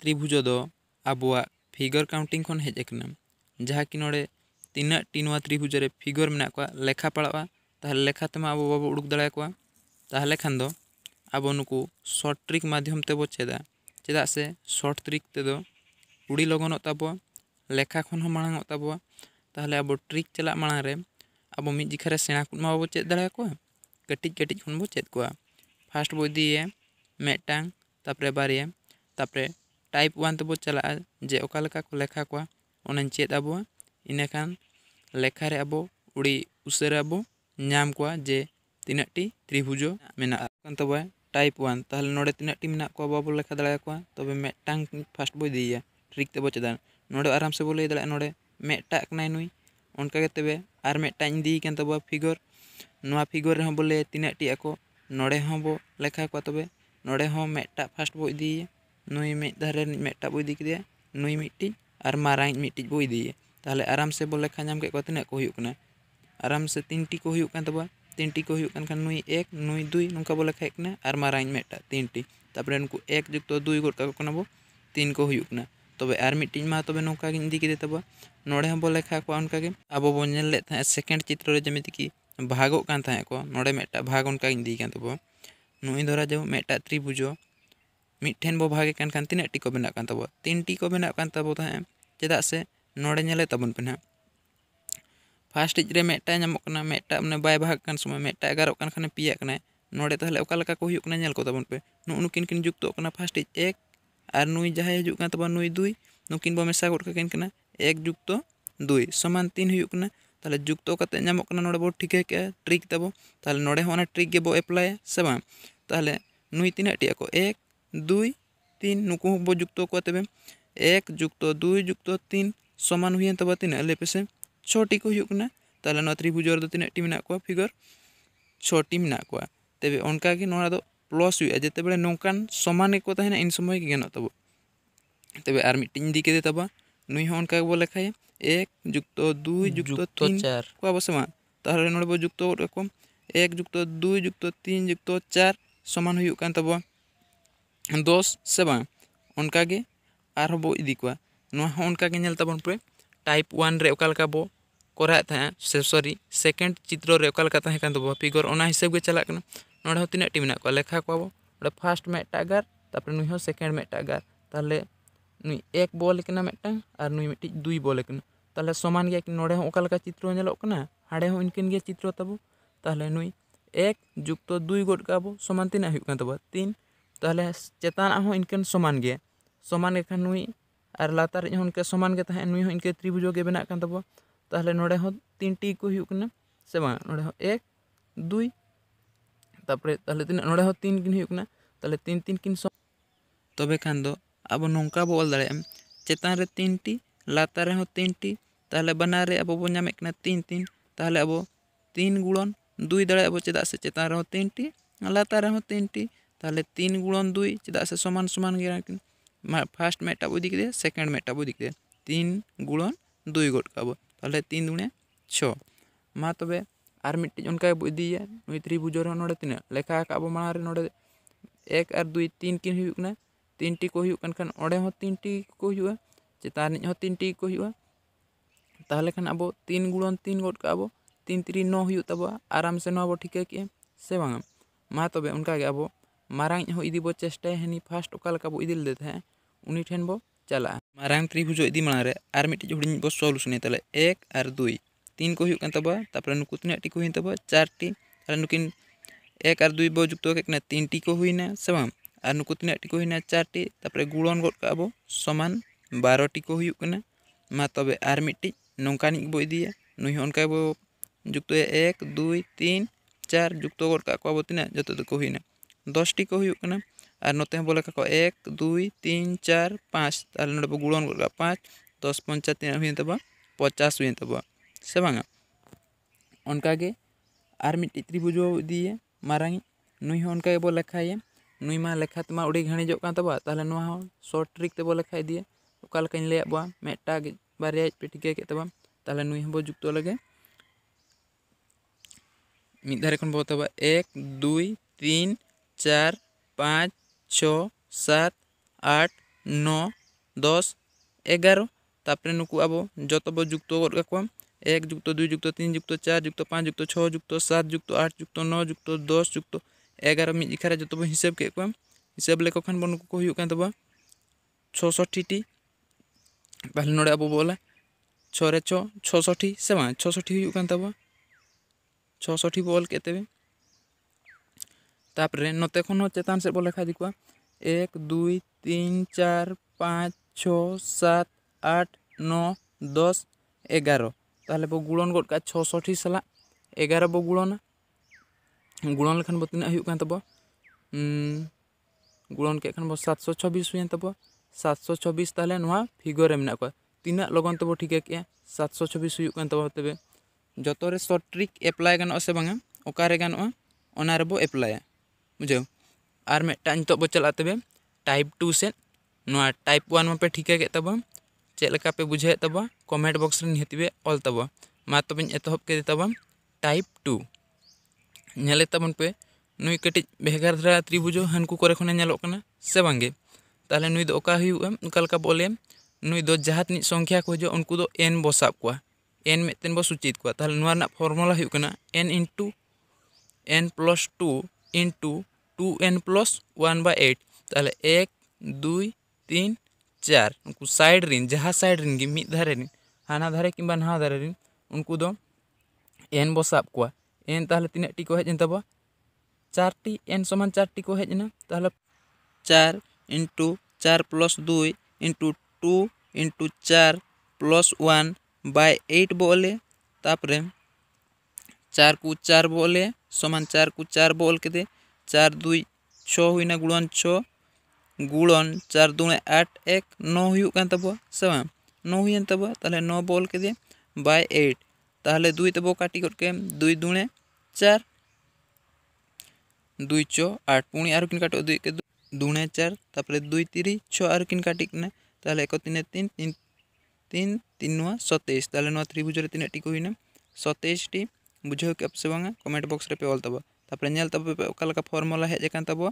त्रिभुज अब figure counting हजन जहाँकि नड़े तीना टीनवा त्रिभुज फिगर मे लेखा पड़ा तेल लेखा तेमा अब बाबू उड़ूक दाड़ा अब नुक शर्ट ट्रिक माध्यम तेब चेदा चेदा से शर्ट ट्रिक तेद उड़ी लगन ताबा लेखा खन माड़ तेल अब ट्रिक चल माड़े अब मिज सेना कुछ बाबो चे दाड़ा कटिज कटिज खन बो चेद को फास्ट बो इदीये मेटांग बारे तपरे टाइप वन तब चला जे लेखा को चेदा इनखान लेखार अब उड़ी उसेराबो नाम को जे तीनाटी त्रिभुज मेन तब टाइप वन ना तीनाटी बाबो लेखा दाको तब मेटा फार्ष्ट बो दी ट्रिक तब चेदा ना आराम से बो लै दा नाटा नुई उनका तब और मेटा तब फिगर ना फिगर रहा बो लैया तीनाटी आको नो लेखा को तब ना मेटा फार्ष्ट बो दी नई मे दारे मेटा बो दीदे नई मिट्टी और मारा मिट्टी बो इदीये तेल आराम से बोले खाजाम को तीना आराम से तीनटी को तीन तीनटी को नई एक नई दुई नौका बोले खाने और मारा मेटा तीनटी तपर उनको एक जुक्त दुई गोद कब तीन को तब और मिट्टी माँ तब नौका दीदेब नोड़े बोले खाक अब बोल सेकेंड चित्र जमीती कि भागो कहको नोड़े भाग उनका दीकान तब नई दरा जो मेटा त्रिभुजो मिट्टन बो भागे तीनटी को बना तब तीनटी को बनाब चेदा से तब पे ना फार्स्टिजे मेटा मैं बै भाग समय मेटा एगारोन खान पे नोड़े तोलकोताबन पे नुकिन किन जुक्त फार्स्टिज एक और नुई जहाँ हजार तब नुई दुई नुकिन बो मशा गोदिन एक जुक्त दुई समान तीन होना तेल जुक्त नोड़े बो ठीक ट्रिक तब ना ट्रिक बो एप्लाये से बाई तीन को एक দুই तीन नुकू बो जुक्त को तब एक जुक्त दुई जुक्त तीन समान हुए तब तीन लेपेसे छटी को तले त्रिभुज तीनाटी मे फिगर छटी मे तब उनका प्लस हुए जेते बड़े नौकान समान को इन समय के गनत तब तब और मिट्टी इदी के तब नुई उनका बो लेखाए एक जुक्त दुई जुक्त तीन को बसे मा जुक्त को एक जुक्त दुई जुक्त तीन जुक्त चार समान हुए दस से बाका इदीकोनताब पे टाइप वन बो कराए से सरी सेकेंड चित्रे फिगर हिसाब से चलना ना तीना टी मेरा लेखा को फार्ष्ट मेटागार गारे नु सेकेंड मेटागार तेल नु एक बोलना मेटा और नु मिट्टी दुई बोलना तेल समान गया ना चित्रोलना हाड़े इनकिन चित्रताबू तेल नु एक जुक्त दुई गोटो समान तीन हो तीन तेल चेताना हों इनकन समान गे समान गेखान नु और लातार इनके समान गे तहन नुह इनके त्रिभुजों के बना तब तेल नो तीन टी को से बा नो एक दुई तपर तीन नोड़ तीन किन तीन तीन किन सम तब खान अब नौका बो अल दें चेतान रे तीन टी लातारे तीन टी तेल बना रे अब बोमे तीन तीन तेल अब तीन गुणन दुई दड़े अब चेदा से चेतान रे तीन टी लातारे तीन टी तेल तीन गुणन दुई चेदा से समान समान फार्ष्ट मेटा बुदिक दे सेकेंड मेटा बुदिक दे तीन गुणन दुई गटकाम तीन दुणे छ माँ तब और मिट्टी उनका बुदीये नई त्रिभुजों ना तीन लेखा का माड़ रे ना एक और दुई तीन किन होना तीन टी को खान तीन टी को चितान तीन टी को खान अब तीन गुणन तीन गटकाम तीन त्री नाब आराम से ठीक के से बांग माँ तबे उनका अब मारांग इदी बो चेष्टा हेनी फास्ट ओका बो इदिल देते हैं उन्हीं ठेन बो चला मारांग त्रिभुज इदी मना रे आर मिटी जुड़ी बो सॉल्यूशन है तले एक आर दुई तीन को हुयुक तबा तापर नुकु तने टी को हिन तबा चार टी आर नुकिन एक आर दुई बो जुक्त हो केकना तीन टी को हुइने सबम आर नुकु तने टी को हिने चार टी तापर गुणन गो काबो समान 12 टी को हुयुकना मा तबे आर मिटी नंकानिक बो इदी नुहि अनकाबो जुक्त है एक दुई तीन चार जुक्त गो का को बतने जत को हुइना दस टी को एक दू तीन चार पाँच ना गुड़न कर पाँच दस पंचा तीन हुई पचास हुई से बांगा उनका और मिट्टी त्रिभुज इदीये मारांग नुई हों के तो तो बो लेखाए तो नुई मा लेखा तेमा उड़ी घेजोगा तेल शर्ट ट्रिक तब लेखा इदीये अकाकिन लिया मेटा बारे पेटिका के तेल नुई हम जुक्त लगे मिधारे बोता एक दुई तीन चार पाँच छः सात ᱟᱴ ᱱᱚ ᱫᱚᱥ ᱮᱜᱟᱨᱚ ᱛᱟᱯᱚᱨᱮ ᱱᱩᱠᱩ ᱟᱵᱚ ᱡᱚᱛᱚ ᱵᱚ ᱡᱩᱠᱛᱚ ᱜᱚᱫ ᱠᱟᱠᱚᱣᱟ ᱮᱠ ᱡᱩᱠᱛᱚ ᱫᱩᱭ ᱡᱩᱠᱛᱚ ᱛᱤᱱ ᱡᱩᱠᱛᱚ ᱪᱟᱨ ᱡᱩᱠᱛᱚ ᱯᱟᱸᱪ ᱡᱩᱠᱛᱚ ᱪᱷᱚ ᱡᱩᱠᱛᱚ ᱥᱟᱛ ᱡᱩᱠᱛᱚ ᱟᱴ ᱡᱩᱠᱛᱚ ᱱᱚ ᱡᱩᱠᱛᱚ ᱫᱚᱥ ᱡᱩᱠᱛᱚ ᱮᱜᱟᱨᱚ ᱢᱤᱫ ᱤᱠᱷᱟᱨᱮ ᱡᱚᱛᱚ ᱵᱚ ᱦᱤᱥᱟᱹᱵ ᱠᱮᱫ ᱠᱚᱣᱟ ᱦᱤᱥᱟᱹᱵ ᱞᱮᱠᱚ ᱠᱷᱟᱱ ᱵᱚᱱ ᱱᱩᱠᱩ ᱠᱚ ᱦᱩᱭᱩᱜ ᱠᱟᱱ ᱛᱟᱵᱚᱱᱟ ᱪᱷᱚᱥᱚᱴᱤ ᱛᱟᱦᱞᱮ ᱱᱚᱰᱮ ᱟᱵᱚ ᱵᱚᱞᱟ ᱪᱷᱚ ᱨᱮ ᱪᱷᱚ ᱪᱷᱚᱥᱚᱴᱤ ᱥᱮ ᱵᱟᱝ ᱪᱷᱚᱥᱚᱴᱤ ᱦᱩᱭᱩᱜ ᱠᱟᱱ ᱛᱟᱵᱚᱱᱟ ᱪᱷᱚᱥᱚᱴᱤ ᱵᱚ ᱚᱞ ᱠᱮᱫ ᱛᱮᱵᱮ ᱛᱟᱯᱚᱨᱮ ᱱᱚᱛᱮ ᱠᱷᱚᱱ ᱦᱚᱸ ᱪᱮᱛᱟᱱ ᱥᱮᱫ ᱵᱚ ᱞᱮᱠᱷᱟ ᱤᱫᱤ ᱠᱚᱣᱟ ᱮᱠ ᱫᱩᱭ ᱛᱤᱱ ᱪᱟᱨ ᱯᱟᱸᱪ ᱪᱷᱚ ᱥᱟᱛ ᱟᱴ ᱱᱚ ᱫᱚᱥ ᱮᱜᱟᱨᱚ ᱛᱟᱦᱚᱞᱮ ᱵᱚ ᱜᱩᱲᱚᱱ ᱜᱚᱫ ᱠᱟᱜᱼᱟ ᱪᱷᱚᱥᱚᱴᱷᱤ ᱥᱟᱞᱟᱜ ᱮᱜᱟᱨᱚ ᱵᱚ ᱜᱩᱲᱚᱱᱟ ᱜᱩᱲᱚᱱ ᱞᱮᱠᱷᱟᱱ ᱵᱚ ᱛᱤᱱᱟᱹᱜ ᱦᱩᱭᱩᱜ ᱠᱟᱱ ᱛᱟᱵᱚ ᱜᱩᱲᱚᱱ ᱠᱮᱫ ᱠᱷᱟᱱ ᱵᱚ ᱥᱟᱛᱥᱚ ᱪᱷᱚᱵᱤᱥ ᱦᱩᱭᱮᱱ ᱛᱟᱵᱚ ᱥᱟᱛᱥᱚ ᱪᱷᱚᱵᱤᱥ ᱛᱟᱦᱚᱞᱮ ᱱᱚᱣᱟ ᱯᱷᱤᱜᱟᱨ ᱨᱮ ᱢᱮᱱᱟᱜ ᱠᱚᱣᱟ ᱛᱤᱱᱟᱹᱜ ᱞᱚᱜᱚᱱ ᱛᱮᱵᱚ ᱴᱷᱤᱠᱟᱹ ᱠᱮᱜᱼᱟ ᱥᱟᱛᱥᱚ ᱪᱷᱚᱵᱤᱥ ᱦᱩᱭᱩᱜ ᱠᱟᱱ ᱛᱟᱵᱚ ᱛᱚᱵᱮ ᱡᱚᱛᱚ ᱨᱮ ᱥᱚᱴ ᱴᱨᱤᱠ ᱮᱯᱞᱟᱭ ᱜᱟᱱᱚᱜᱼᱟ ᱥᱮ ᱵᱟᱝᱟ ᱚᱠᱟᱨᱮ ᱜᱟᱱᱚᱜᱼᱟ ᱚᱱᱟ ᱨᱮᱵᱚ ᱮᱯᱞᱟᱭᱟ बुझेव और मिट्टा नितो चला तब टाइप टू से ना टाइप वन में पे ठीक तब चलका पे बुझे तब कमेंट बॉक्स में हेतीबे ऑल तब मा तब तो एतहब के तब टाइप टू नेले तब पे नु कटी भेगार धरा त्रिभुज हनकू करे खने नेलो कना से बांगे ताले नुई दो ओका हुई एम कलका बोले नुई दो जहात नि संख्या को जो उनकु दो एन बसाब को एन मेतेन बो सूचित को ताले नुआ ना फार्मूला हुई कना N into N plus two into two N plus one by तेल एक दुई तीन चार उनको साइड रिन जहाँ साइड रिन मिद धारे रिन हाना धारे कि ना धारे रिन उनको दो एन बो साब को एन ताहले तीन टी को हेजन तब चार टी एन समान चार टी को हेजना तार चार इंटू चार प्लस दुई इंटू टू इंटू चार प्लस वन बाय एट बोले तापर चार को चार बोले समान चार को चार बोल के दे चार দুই ছ হুইনা গুড়ন ছ গুড়ন চার দুणे আট এক नो सेवा तबो से बांग नो के दिए एट ताले दुई तबो काटी गट के दुई दुणे चार दुई छ आठ पुणी और किन काटो दुई के दुणे चार तापरे दुई तिरी छ आरो किन काटी ने तीन तीन तीन तीन नुआ सतेश ताले नुआ त्रिभुज तीन टी को हुई ने सतेश टी बुझो के अब कमेंट बॉक्स रे पे ऑल ᱛᱟᱯᱚᱨᱮ ᱧᱮᱞ ᱛᱟᱵᱚ ᱯᱮ ᱚᱠᱟ को ᱯᱷᱚᱨᱢᱩᱞᱟ ᱦᱮᱡ ᱟᱠᱟᱱ ᱛᱟᱵᱚ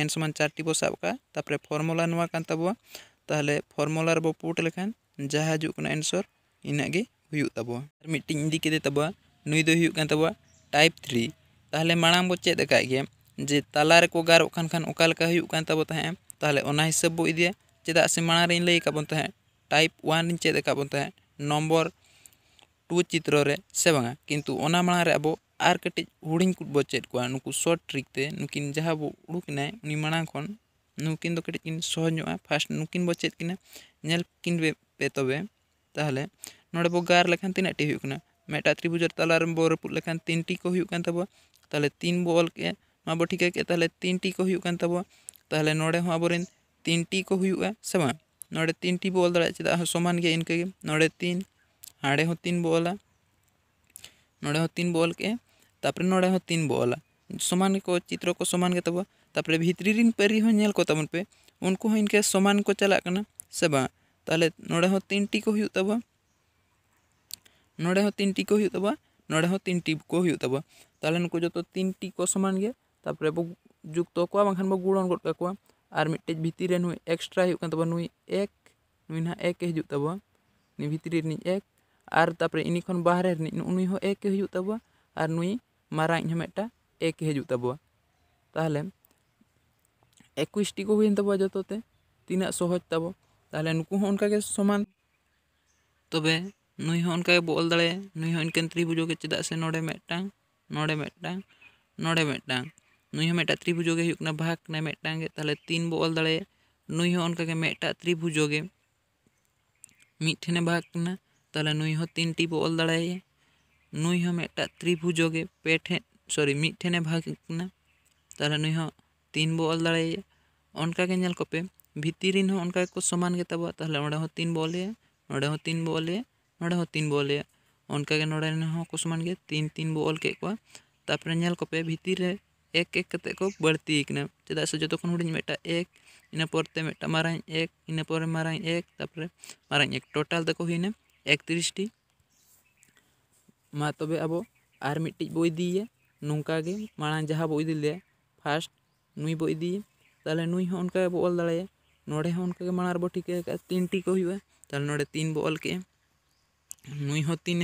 एन समान चार्टी बो साब का तापर फॉर्मूला पुट लेखान जहाँ हजू एनसर इनागे मिट्टी इदी के तबो तब दो टाइप थ्री तेल मांग बो चेक जे तला रे को गारो खान तब ओका तहे हिसाब बो इदिया चेदा से माणा रे लई बन तहे type one check चेद one two चित्र से बांगा किनामे अब आर कटे हूड़ी बो चेक नुक शर्ट ट्रिक नुकिन जहाँ बो उड़ूकन उन्नी माड़ नुक तो फास्ट नुकिन बो चेकिन किन पे पे तबे तेल ना बो गार तीन टीना मेटा त्रिभुज तलारे बो रपूद लेखान तीन टीकब तीन बो अल के बो ठीक के तीन को तेल ना अब तीन को से बा ना तीन टी बो अल दाड़ा चेदा समान गए इनके ना तीन हाड़े हतीन बोला नड़े हतीन बोल के तापर नड़े हतीन बोला समान को चित्र को समान के तब तापर भित्री पेरी हो नेल को तमन पे उनको हो इनके समान को चला करना से बा ताले नड़े हो तीन टी को हुयु तब नड़े हो तीन टी को हुयु तब नड़े हो तीन टी को हुयु तब ताले उनको जो तो तीन टी को समान गे तापर वो जुक तो को बखन बो गुणन को को आर मिटेज भित्री रे नु एक्स्ट्रा हुयु कन तब नु एक नुइना एक हिजु तब नि भित्री रिन एक और तपर इन बाहर एके एक हूँ और नु मारांग हमेटा एक हजू तेल एक जोते तीना सहज तब तेल नुकूनक समान तब नुक बोल दड़े नु इनक त्रिभुजे चेदा से ना मेटा नोड़े मेटा नोड़े मेटा नुटा त्रिभुजे भागना मेटांगे तेल तीन बोल दड़े नुक त्रिभुजे मिट्टे भागना तेल नुई तीन टी बल दाड़ाए नुई हमें त्रिभुजे पेठे सरी मिटेने भागना तेल नुई तीन बो अल दाड़ाए अनकागे नलकोपे भितरिन अनका को समान गेब तीन बो अलिए ना तीन बो ना तीन बो अलिए अनकागे ना को समान गे तीन तीन बो अल तपर नलकोपे भितर एक एक कते को बढ़ती चेदा से जो तो हूँ मेटा एक इनपरते मेटा मारा एक इनपर मारा एक तपर मारा एक टोटाल तक हुईना एकत्रिसटी मतब अब और मिट्टी बो नौका मांग जहाँ बो इदी लिया फार्ष्ट नुई बो इदीये तेल नुई बो ऑल दाड़े नोड़े उनका मांग बो ठीक तीन टी को नो तीन बो ऑल के नुई हों तीन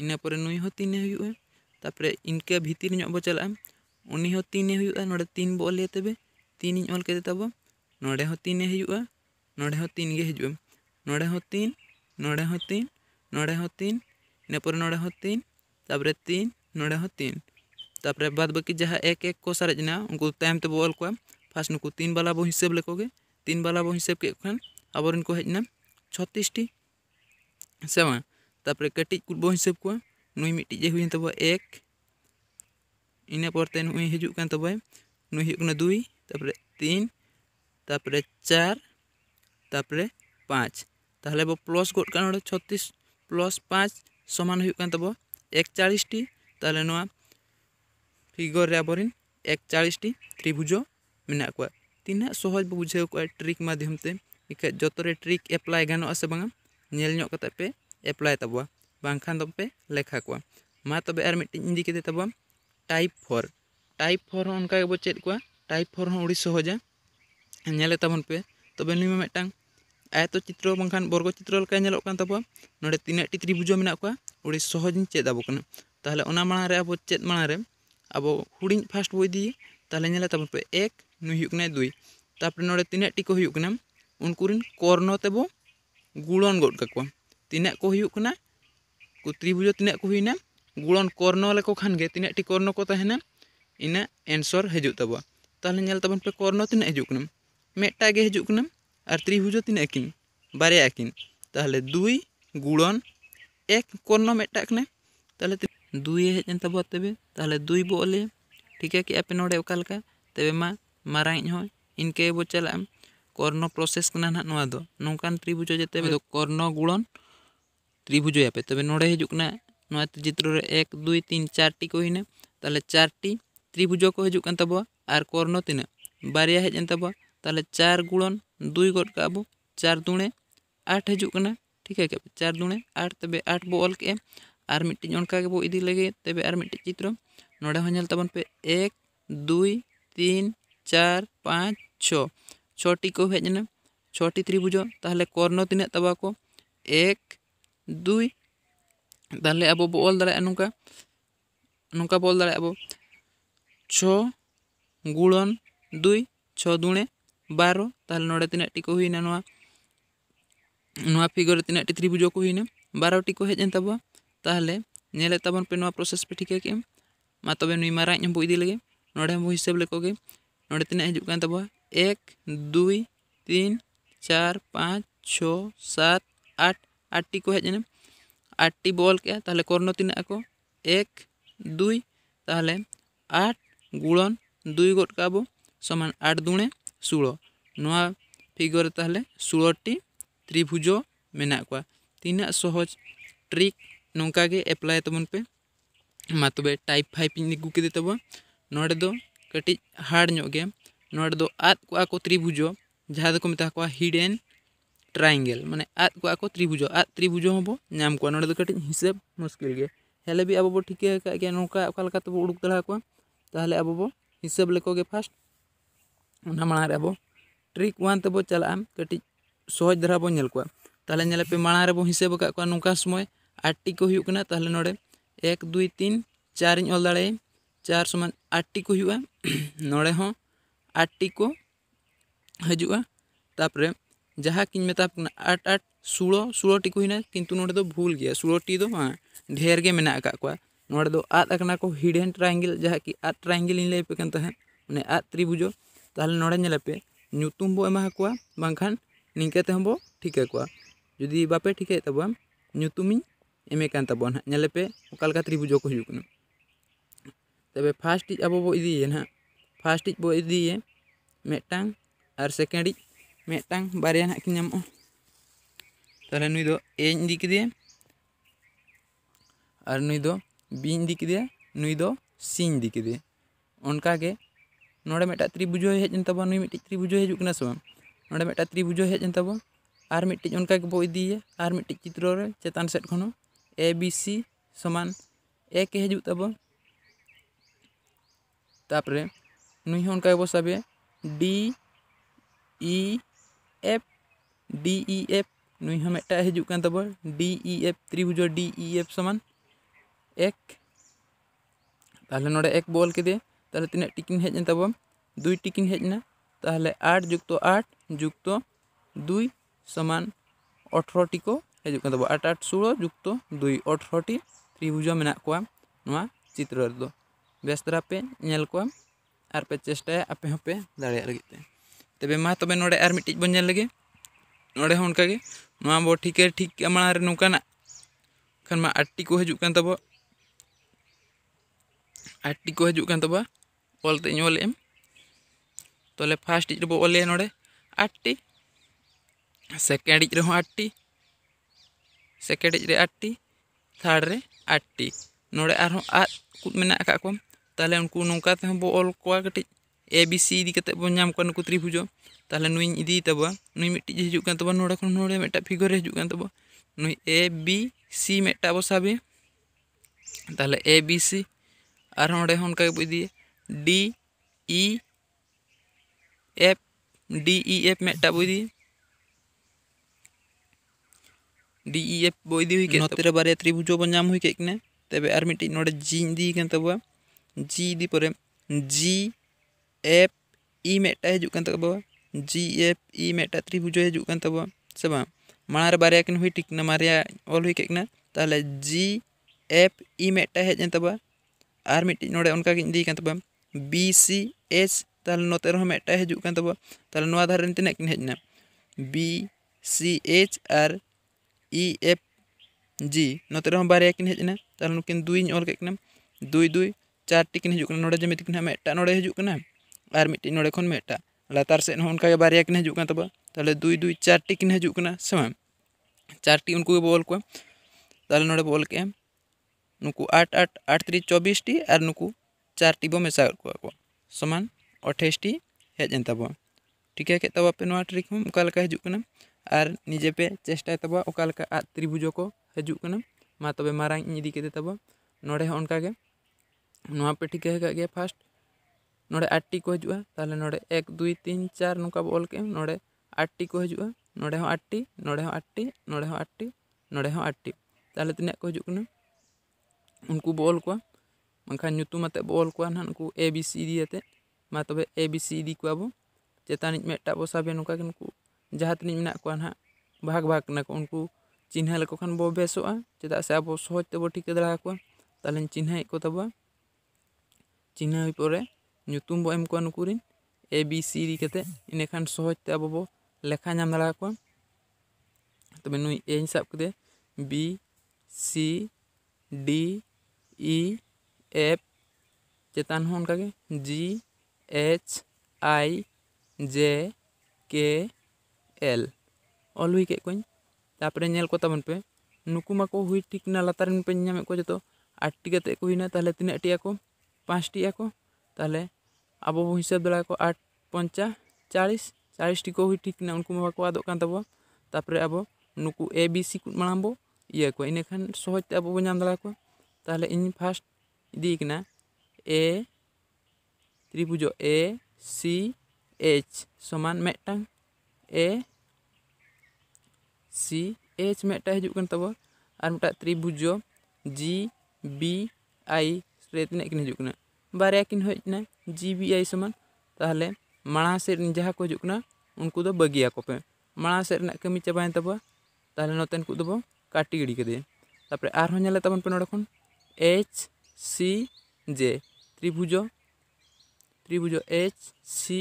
इनपर नुई हों तीन तपर इनका भितर बो चल उन तीन नो तीन बो ऑलिए तब तीन ऑल के तब नो तीन नो तीन हजूम नो तीन नड़े हो तीन नड़े हो तीन इनपुर नड़े हो तीन तपर तीन नड़े हो तीन तपर बाद बाकी जहाँ एक एक को सारेजना उनको तैम तब अल को फास्ट नुक तीन बाला बो हिसाब लेको तीन बाला बहुत हिसाब कान अब इनको हजना छत्तीसटी से वहाँ तपर कटी बहुत हिसाब को नई मिट्टी जे हुई तब एक इनपर ते नई हजन तब नई हूँ दुई तीन तपर चार तपर पाँच তাহলে ᱵᱚ প্লাস ᱜᱚᱫ ᱠᱟᱱ ᱚᱸᱰᱮ 36 প্লাস 5 সমান হয়ে কান তব 41 টি তাহলে নোয়া ফিগর রে আবরিন 41 টি ত্রিভুজ মেনা কোয়া তিনা সহজ ᱵᱚ বুঝাও কোয়া ট্রিক মাধ্যম তে ইকা যত রে ট্রিক অ্যাপ্লাই গানো আছে বাঙা নেল ᱧᱚᱜ কাতে পে অ্যাপ্লাই তাবওয়া বাংখান তব পে লেখা কোয়া মা তবে আর মিটিং ইন্দি কেতে তাবওয়া টাইপ 4 টাইপ 4 হন কা ᱵᱚ ᱪᱮᱫ কোয়া টাইপ 4 হন উড়ি সহজা ᱧᱮᱞᱮ ᱛᱟᱵᱚᱱ ᱯᱮ ᱛᱚᱵᱮ ᱱᱤᱢᱟ ᱢᱤᱫᱴᱟᱝ ᱟᱭᱛᱚ ᱪᱤᱛᱨᱚ ᱵᱟᱝᱠᱷᱟᱱ ᱵᱚᱨᱜᱚ ᱪᱤᱛᱨᱚ ᱞᱮᱠᱟ ᱧᱮᱞᱚᱜ ᱠᱟᱱ ᱛᱟᱵᱚᱱᱟ ᱱᱚᱰᱮ ᱛᱤᱱᱟᱹᱜ ᱴᱤ ᱛᱨᱤᱵᱷᱩᱡᱚ ᱢᱮᱱᱟᱜ ᱠᱚᱣᱟ ᱚᱸᱰᱮ ᱥᱚᱦᱚᱡᱤᱧ ᱪᱮᱫ ᱟᱵᱚ ᱠᱟᱱᱟ ᱛᱟᱦᱚᱞᱮ ᱚᱱᱟ ᱢᱟᱲᱟᱝ ᱨᱮ ᱟᱵᱚ ᱪᱮᱫ ᱢᱟᱲᱟᱝ ᱨᱮ ᱟᱵᱚ ᱦᱩᱰᱤᱧ ᱯᱷᱟᱥᱴ ᱵᱚ ᱤᱫᱤᱭᱮ ᱛᱟᱦᱚᱞᱮ ᱧᱮᱞᱮ ᱛᱟᱵᱚᱱ ᱯᱮ ᱮᱠ ᱱᱩᱭ ᱦᱩᱭᱩᱜ ᱠᱟᱱᱟᱭ ᱫᱩᱭ ᱛᱟᱨᱯᱚᱨᱮ ᱱᱚᱰᱮ ᱛᱤᱱᱟᱹᱜ ᱴᱤ ᱠᱚ ᱦᱩᱭᱩᱜ ᱠᱟᱱᱟ ᱩᱱᱠᱩᱨᱮᱱ ᱠᱚᱨᱱᱚ ᱛᱮᱵᱚ ᱜᱩᱲᱚᱱ ᱜᱚᱫ ᱠᱟᱠᱚᱣᱟ ᱛᱤᱱᱟᱹᱜ ᱠᱚ ᱦᱩᱭᱩᱜ ᱠᱟᱱᱟ ᱛᱨᱤᱵᱷᱩᱡᱚ ᱛᱤᱱᱟᱹᱜ ᱠᱚ ᱦᱩᱭᱱᱟ ᱜᱩᱲᱚᱱ ᱠᱚᱨᱱᱚ ᱞᱮᱠᱚ ᱠᱷᱟᱱ ᱜᱮ ᱛᱤᱱᱟᱹᱜ ᱴᱤ ᱠᱚᱨᱱᱚ ᱠᱚ ᱛᱟᱦᱮᱱᱟ ᱤᱱᱟᱹ ᱮᱱᱥᱚᱨ ᱦᱤᱡᱩᱜ ᱛᱟᱵᱚᱣᱟ ᱛᱟᱦᱚᱞᱮ ᱧᱮᱞ ᱛᱟᱵᱚᱱ ᱯᱮ ᱠᱚᱨᱱᱚ ᱛᱤᱱᱟᱹᱜ ᱦᱤᱡᱩᱜ ᱠᱟᱱᱟ ᱢᱤᱫᱴᱟᱝ ᱜᱮ ᱦᱤᱡᱩᱜ ᱠᱟᱱᱟ ᱟᱨ ᱛᱨᱤᱵᱷᱩᱡᱚ ᱛᱤᱱᱟᱹᱜ ᱟᱹᱠᱤᱱ ᱵᱟᱨᱭᱟ ᱟᱹᱠᱤᱱ ᱛᱟᱦᱚᱞᱮ ᱫᱩᱭ ᱜᱩᱲᱚᱱ ᱮᱠ ᱠᱚᱨᱱᱚ ᱢᱤᱫᱴᱟᱜ ᱠᱟᱱᱟ ᱛᱟᱦᱚᱞᱮ दुई हेजन तब तबे ताले दुई बो अले ठीक है कि आपे नोड़े ओकालका मा मारांग इनके बो चलाम कर्ण प्रोसेस कना ना नोआ दो नोकान त्रिभुज जे कर्ण गुणन त्रिभुज आपे तबे नोड़े हेजु कना नोआ चित्र रे 1 2 3 टी को हिने ताले 4 त्रिभुज को हेजु तब तबो आर कर्ण तिना बारिया हेजन तबो तेल चार गुणन दुई गोद का चार दुणे आठ हजना ठीक है चार दुणे आठ तब आठ बो अलक और मिट्टी अनका बो इदी लगे तब और मिट्टी चित्र नाताबन पे एक दुई तीन चार पाँच छ छोटी को हजन छोटी त्रिभुज तेल कर्ण तना तबा को एक दुई तेल अब बो अल दुका नौका बोल दबो छ गुणन दुई छ दुणे बारो ना तीनाटी तीना को होना फिगर तीना टी त्रिभुज को हुईना बारो टी को हजन तब पे प्रोसेस पे ठीक के मा तबे नई मारा हम इदी लगे हिसाब लेको ना नोड़े तीना हजू तब एक दुई तीन चार पाँच छ सात आठ आठ टी को हजन आठ टी बॉल के तेल कर्ण तीना को एक दुई ताहले आठ गुणन दुई गोट काबो समान आठ दुणे षोल ना फिगर तेल षोलटी त्रिभुज मना को सहज ट्रिक नौका एप्लाय तबन पे मा तब टाइप फाइव अगुके तब नो कटी हार्डे नोट आद को त्रिभुज जहाँ को मेता को हिड एन ट्राइंगल मैं आद को त्रिभुज आद त्रिभुज हम को कटी हिसाब मुश्किल के हेले भी अब बो ठीक नौका उड़ूक दाड़ा को हिसाब लेको फास्ट मांगे अब ट्रिक वन तब चल कटी सहज दारा बोलको तेलपे मांग रेब हिसेब का नौका समय आठटी को एक दुई तीन चार इन दाड़े चार समान आठटी को नड़े हों आठटी को हजू तपर जहाँ कि मत आठ आठ षोलो षोलोटी को किंतु नोड़े दो भूल गया षोलोटी तो हाँ ढेर के मना का नोड़े दो आद अकना को हिडन ट्राइंगल जहाँ कि आद ट्राइंगल लैपे मैंने आद त्रिभुजों ᱛᱟᱦᱚᱞᱮ ᱱᱚᱰᱮ ᱧᱮᱞᱮᱯᱮ ᱧᱩᱛᱩᱢ ᱵᱚ ᱮᱢᱟ ᱠᱚᱣᱟ ᱵᱟᱝᱠᱷᱟᱱ ᱱᱤᱝᱠᱟᱹ ᱛᱮᱦᱚᱸ ᱵᱚ ᱴᱷᱤᱠᱟᱹ ᱠᱚᱣᱟ ᱡᱩᱫᱤ ᱵᱟᱯᱮ ᱴᱷᱤᱠᱟᱹᱭᱮᱫ ᱛᱟᱵᱚᱱᱟ ᱧᱩᱛᱩᱢᱤᱧ ᱮᱢᱮ ᱠᱟᱱ ᱛᱟᱵᱚᱱᱟ ᱦᱟᱸᱜ ᱧᱮᱞᱮᱯᱮ ᱚᱠᱟ ᱞᱮᱠᱟ ᱛᱨᱤᱵᱩᱡᱚ ᱠᱚ ᱦᱩᱭᱩᱜ ᱠᱟᱱᱟ ᱛᱚᱵᱮ ᱯᱷᱟᱥᱴᱤᱡ ᱟᱵᱚ ᱵᱚ ᱤᱫᱤᱭᱮ ᱦᱟᱸᱜ ᱯᱷᱟᱥᱴᱤᱡ ᱵᱚ ᱤᱫᱤᱭᱮ ᱢᱤᱫᱴᱟᱝ ᱟᱨ ᱥᱮᱠᱮᱱᱰᱤᱡ ᱢᱤᱫᱴᱟᱝ ᱵᱟᱨᱭᱟ ᱦᱟᱸᱜ ᱠᱤᱱ ᱧᱟᱢᱚᱜᱼᱟ ᱛᱟᱦᱚᱞᱮ ᱱᱩᱭ ᱫᱚ ᱮᱧ ᱤᱫᱤ ᱠᱮᱫᱮᱭᱟ और नुई दो बीन दी के नुई दो सीन दी के ओनकागे नोट त्रिभुज हेजनताब त्रिभुज हजुकना समय नोट त्रिभुज हेजनताब और मिट्टी उनका बो इदीटी चित्र चतान सेट खन ए बी सी समान ए के हजुताब तपर नुक सब डी एफ डी एफ नुट तब डी एफ त्रिभुज डी एफ समान एक नोड़े एक बोल के दे तेल तीन टिकिन हेज नेता दुई टिकिन हेजना तेल आठ जुक्त आठ जुक्त दुई समान अठर टी को हजन तब आठ आठ सोलो जुक्त दुई अठरटी त्रिभुज मे चित्र बेस्तरा बेस्तरापे नल को और पे चेष्टा आपे हे दागते तब माँ तब ना मिट्टी बन लगे ना उनके बो ठीक ठीक मणारे नौकान खान आठटी को हजन तब आठटी को हजन तबा ᱚᱞ ᱛᱮᱧ ᱚᱞ ᱮᱢ ᱛᱚᱞᱮ ᱯᱷᱟᱥᱴ ᱤᱡ ᱨᱮᱵᱚ ᱚᱞᱮ ᱱᱚᱰᱮ ᱟᱴᱴᱤ ᱥᱮᱠᱮᱱᱰ आठटी सेकेंड रे आठटी थार्ड रे आठटी नोड़े आज आद कुद उनको नौका बो को ए बी सी इदी कते बो नाम को त्रिभुज ताले नुई इदी तबो मिट्टी हजू कान तबो नोड़े नोड़े फिगर हजू तब तबो ए बी सी मेटा बो साबे ताले ए बी सी और नोड़े होनका बो D E F D E F में मेटा बोदी डी ई एफ बोदी हुई e, नोते बारे त्रिभुजों बन नाम हुई किने तबे और मिट्टी नोड़े जी दी कन तबवा जी दी पर जी एफ ई मेटा हजू कन तबवा जी एफ ई मेटा त्रिभुज हजू कन तबवा से बा माड़ा बारे किन हुई टिकना मारे ऑल हुई किना ताले जी एफ ई e मेटा हजन तबवा और मिट्टी नोड़े उनका दी कन तबवा बी सी एच तेरह एटा हजन तब तधारे तक हजना बी सी एच और ई एफ जी नतेरह बारे किन हजना तक दुई ऑल कहें दुई दुई चार टिकन हजन ना जमीक ना एटा ना हजना और मिट्टी ना खन में लातार सेन उनका बारे किन हजन तब तेल दुई दुई चार टिकन हजना सेमें चार टी उनको बोल को ना बोल के नुक आठ आठ आठ त्री चौबीस टी और नुकू चार टी मेसा समान अठाईस टी हजन तब ठीका तब पे ट्रिक हम हजना और निजे पे चेष्टा तब त्रिभुज को हजना मा तब मारांग इदीकते नोड़े के नोड़े पे ठीक है फास्ट नोड़े आठ टी को हजा तेल नोड़े एक दुई तीन चार नौका बोल के नोड़े आठ टी को हजा नोड़े आठ टी नोड़े आठ टी नोड़े आठ टी नोड़े आठ टी तेल तीन को हजना उनको बल को ᱵᱟᱝᱠᱷᱟᱱ ᱧᱩᱛᱩᱢᱟᱛᱮ ᱵᱚ ᱚᱞ ᱠᱚᱣᱟ ᱱᱟᱦᱟᱜ ᱱᱩᱠᱩ ᱮ ᱵᱤ ᱥᱤ ᱤᱫᱤ ᱠᱟᱛᱮᱫ ᱢᱟ ᱛᱚᱵᱮ ᱮ ᱵᱤ ᱥᱤ ᱤᱫᱤ ᱠᱚᱣᱟ ᱵᱚ ᱪᱮᱛᱟᱱᱤᱡ ᱢᱤᱫᱴᱟᱜ ᱵᱚ ᱥᱟᱵᱮ ᱱᱚᱝᱠᱟ ᱜᱮ ᱱᱩᱠᱩ ᱡᱟᱦᱟᱸ ᱛᱤᱱᱟᱹᱜ ᱢᱮᱱᱟᱜ ᱠᱚᱣᱟ ᱱᱟᱦᱟᱜ ᱵᱷᱟᱜᱽ ᱵᱷᱟᱜᱽ ᱱᱟᱠᱚ ᱩᱱᱠᱩ ᱪᱤᱱᱦᱟᱹ ᱞᱮᱠᱚ ᱠᱷᱟᱱ ᱵᱚ ᱵᱮᱥᱚᱜᱼᱟ ᱪᱮᱫᱟᱜ ᱥᱮ ᱟᱵᱚ ᱥᱚᱦᱚᱡ ᱛᱮᱵᱚ ᱴᱷᱤᱠᱟᱹ ᱫᱟᱲᱮᱭᱟᱠᱚᱣᱟ ᱛᱟᱦᱚᱞᱮᱧ ᱪᱤᱱᱦᱟᱹᱭᱮᱫ ᱠᱚ ᱛᱟᱵᱚᱣᱟ ᱪᱤᱱᱦᱟᱹ ᱦᱩᱭ ᱯᱚᱨᱮ ᱧᱩᱛᱩᱢ ᱵᱚ ᱮᱢ ᱠᱚᱣᱟ ᱱᱩᱠᱩ ᱨᱮᱱ ᱮ ᱵᱤ ᱥᱤ ᱤᱫᱤ ᱠᱟᱛᱮᱫ ᱤᱱᱟᱹᱠᱷᱟᱱ ᱥᱚᱦᱚᱡ ᱛᱮ ᱟᱵᱚ ᱵᱚ ᱞᱮᱠᱷᱟ ᱧᱟᱢ ᱫᱟᱲᱮᱭᱟᱠᱚᱣᱟ ᱛᱚᱵᱮ ᱱᱩᱭ ᱮᱧ ᱥᱟᱵ ᱠᱮᱫᱮᱭᱟ B C D E F चेतान हूँ जी एच आई जे के एल ऑल हुई के कोई तापरे नेल को तबन पे नुकुमा को हुई ठीक ना लतार पे नियम को जतो आठटी गते को हिना ताले तीन अटिया को पांच टिया को ताले अब वो हिसाब दला को आठ पंचा चालीस चालीस को हुई ठीक ना उनको मवा को आदो कान तबो तापरे अब नुकु ए बी सी को मनाबो ये को इने खान सोहत अब वो नाम दला को ताले इन फर्स्ट ఇదికినా ए त्रिभुज ए सी एच समान मेटंग ए सी एच मेटा हजून तब और मेटा त्रिभुज जी बी आई तीना किन बारे किन हजना जी बी आई समान ताहले माड़ा से जहाँ को हजना उनको बगिया कोपे माड़ा से कमी चाबाएन तब ताहले नोतेन काटी गिड़ी कदे तापर और पे एच सी जे त्रिभुज त्रिभुज एच सी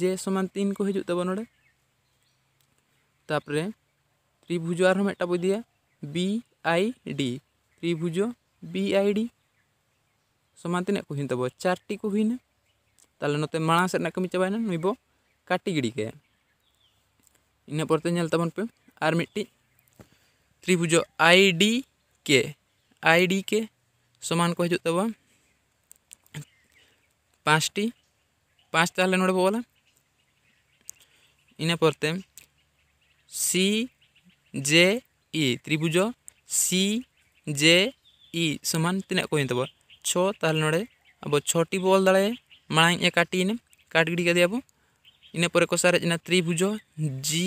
जे समान तीन को हजुताब ना तापर त्रिभुज और मेटा बोदी बी आई डी त्रिभुज बी आई डी समान तीन को हिंदब चार को हुईने तेल नोते माँ से कमी चाबा नुब काटी के इन पर पे और मिट्टी त्रिभुज आई डी के आई डी के ᱥᱚᱢᱟᱱ ᱠᱚ ᱦᱤᱡᱩᱜ ᱛᱟᱵᱚᱱᱟ ᱯᱟᱸᱪᱴᱤ ᱯᱟᱸᱪ ᱛᱟᱦᱞᱮ ᱱᱚᱰᱮ ᱵᱚ ᱚᱞᱟ ᱤᱱᱟᱹ ᱯᱚᱨᱛᱮ ᱥᱤ ᱡᱮ ই ᱛᱨᱤᱵᱩᱡ ᱥি ᱡᱮ ই ᱥᱚᱢᱟᱱ ᱛᱤᱱᱟᱹᱜ ᱠᱚ ᱦᱩᱭᱮᱱ ᱛᱟᱵᱚᱱᱟ ᱪᱷᱚ ᱛᱟᱦᱞᱮ ᱱᱚᱰᱮ ᱟᱵᱚ ᱪᱷᱚᱴᱤ ᱵᱚ ᱚᱞ ᱫᱟᱲᱮᱭᱟᱜᱼᱟ ᱢᱟᱲᱟᱝ ᱮ ᱠᱟᱴᱤᱭᱮᱱᱟ ᱠᱟᱴ ᱜᱤᱰᱤ ᱠᱟᱫᱮᱭᱟᱵᱚ ᱤᱱᱟᱹ ᱯᱚᱨᱮ ᱠᱚ ᱥᱟᱨᱮᱡ ᱮᱱᱟ ᱛᱨᱤᱵᱩᱡ ᱡᱤ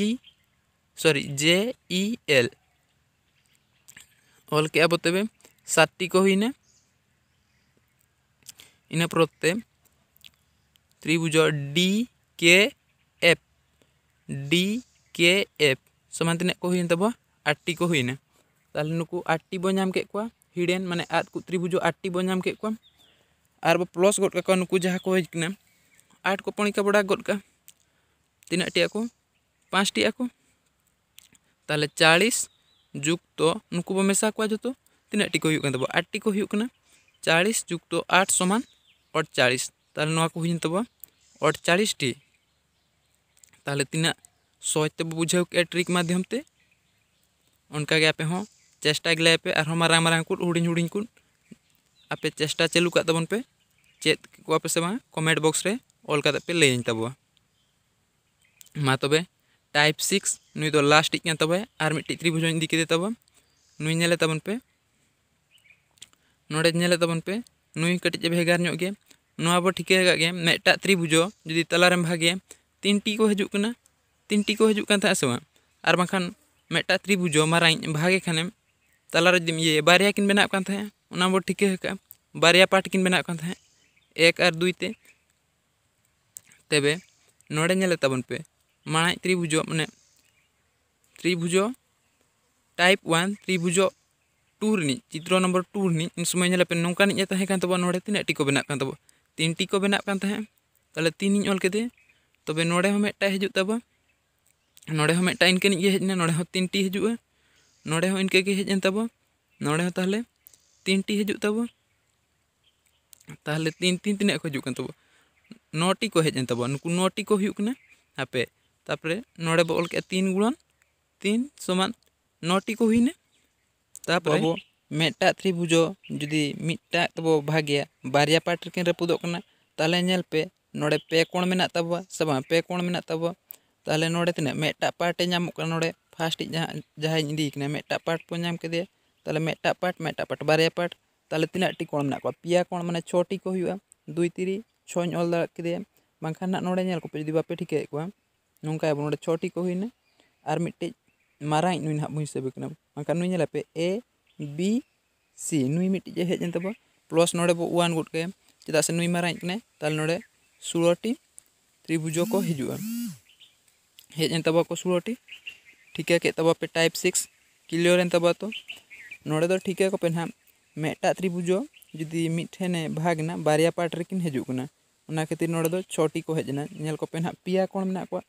ᱥᱚᱨᱤ ᱡᱮ ই ᱮᱞ ᱚᱞ ᱠᱮᱜᱼᱟ ᱵᱚ ᱛᱚᱵᱮ ᱥᱟᱛᱴᱤ ᱠᱚ ᱦᱩᱭᱱᱟ इन्हें प्रत्ये त्रिभुज डी के एफ डी के एफ समान तीन को हुई आर टी को हुईने तेल नुकू आर टी बोम के हिडेन मैंने आद को त्रिभुज आर टी बोम के प्लस गोद का नुकू जहाँ को हजना आट को पणिका बड़ा गोद का तीना टी को पाँच टी को तेल चालीस जुक्त नुकू बो मशा को जो तो। तीना टी को आठ को चालीस जुक्त आठ समान ᱚᱴᱪᱟᱲᱤᱥ ᱛᱟᱦᱞᱮ ᱱᱚᱣᱟ ᱠᱚ ᱦᱩᱭᱮᱱ ᱛᱟᱵᱚ ᱚᱴᱪᱟᱲᱤᱥᱴᱤ ᱛᱟᱦᱞᱮ ᱛᱤᱱᱟᱹᱜ ᱥᱚᱡᱽ ᱛᱮᱵᱚ ᱵᱩᱡᱷᱟᱹᱣ ᱠᱮᱜᱼᱟ ᱴᱨᱤᱠ ᱢᱟᱫᱽᱫᱷᱚᱢ ᱛᱮ ᱚᱱᱠᱟ ᱜᱮ ᱟᱯᱮ ᱦᱚᱸ ᱪᱮᱥᱴᱟ ᱜᱮᱞᱟᱭ ᱯᱮ ᱟᱨᱦᱚᱸ ᱢᱟᱨᱟᱝ ᱢᱟᱨᱟᱝ ᱠᱚ ᱦᱩᱰᱤᱧ ᱦᱩᱰᱤᱧ ᱠᱚ ᱟᱯᱮ ᱪᱮᱥᱴᱟ ᱪᱟᱹᱞᱩ ᱠᱟᱜ ᱛᱟᱵᱚᱱ ᱯᱮ ᱪᱮᱫ ᱠᱚᱣᱟ ᱯᱮ ᱥᱮ ᱵᱟᱝ ᱠᱚᱢᱮᱱᱴ ᱵᱚᱠᱥ ᱨᱮ ᱚᱞ ᱠᱟᱛᱮᱫ ᱯᱮ ᱞᱟᱹᱭᱟᱹᱧ ᱛᱟᱵᱚᱣᱟ ᱢᱟ ᱛᱚᱵᱮ ᱴᱟᱭᱤᱯ ᱥᱤᱠᱥ ᱱᱩᱭ ᱫᱚ ᱞᱟᱥᱴᱤᱡ ᱠᱟᱱ ᱛᱟᱵᱚᱭᱟ ᱟᱨ ᱢᱤᱫᱴᱤᱡ ᱛᱨᱤᱵᱷᱩᱡᱽ ᱤᱧ ᱤᱫᱤ ᱠᱮᱫᱮ ᱛᱟᱵᱚ ᱱᱩᱭ ᱧᱮᱞᱮ ᱛᱟᱵᱚᱱ ᱯᱮ ᱱᱚᱰᱮ ᱧᱮᱞᱮ ᱛᱟᱵᱚᱱ ᱯᱮ नुई कटेज भेगार गए बो ठीक है त्रिभुज जी तलारेम भागे तीनटी को हजना तीनटी को हजन से बाखान मेट त्रिभुज मारा भागे खान तलारे जी ये बारे किन बनाब ठीक बारे पार्ट किन बना एक और दुईते तब नाबनपे माड़ त्रिभुज मैंने त्रिभुज टाइप वन त्रिभुज टू रिनी चित्र नम्बर टू रिनी इन समय पे नौकानी तहन तब नोड़े तीन टी को बना तब तीन टी को बना तहले तीन ऑल के तब नोड़े मेटा हजू तब नोड़े मेटा इनके हजना नोड़े तीन टी हजू नोड़े इनके हजन तब नोड़े तीन टी हजू तीन तीन तीन को हजू तब नौटी को हजन तब नुकू नौटी को हापे तापर नोड़े बो के तीन गुणन तीन समान टी को हुईना तब मेटा त्रिभुज जुदी मिटा तब भागे बारे पार्ट रखें रपूदना तेल नलपे नोड़े पे कोण मे तबा से पे कोण मे तब तेल नोड़े तीन मेटा पार्टे नोड़े फार्ष्ट जहाँ इदीकना मेटा पार्ट को नाम कदे तेल मेटा पार्ट मेटा पार्ट बारे पार्ट तेल तीनाटी कोण मे पे कोण मैं छोटी को दुई तिर छल दिए बाखान ना नोड़े नलकोपे बापे ठीक है नौकाय नोड़े छोटी को हुईना और मिट्टी मारा नु हाँ बहुत हिसाब कर नु पे ए बी सी नु मिट्टी हेजन तब प्लस नोड़े बो वन गुट कम चेदा से नु मारा तेल नोड़े षोलोटी त्रिभुज को हजार हेजन तब को षोलोटी ठीक के तब पे टाइप सिक्स क्लियर तब तो नोड़े तो ठीका को पे हाँ मेटा त्रिभुज जुदी मिटेन भागना बारे पार्ट रेकिन हजूना खातिर नोड़े तो छोटी को हेजना को पे हाँ पिया कौन मेना को